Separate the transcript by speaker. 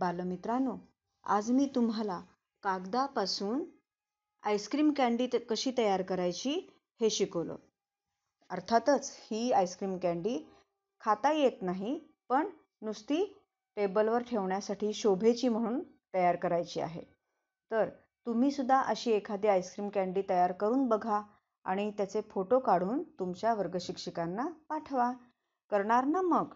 Speaker 1: बालमित्रांनो आज मी तुम्हाला कागदापासून आईस्क्रीम कँडी त कशी तयार करायची हे शिकवलं अर्थातच ही आईस्क्रीम कँडी खाता येत नाही पण नुसती टेबलवर ठेवण्यासाठी शोभेची म्हणून तयार करायची आहे तर तुम्हीसुद्धा अशी एखादी आईस्क्रीम कँडी तयार करून बघा आणि त्याचे फोटो काढून तुमच्या वर्गशिक्षिकांना पाठवा करणार ना मग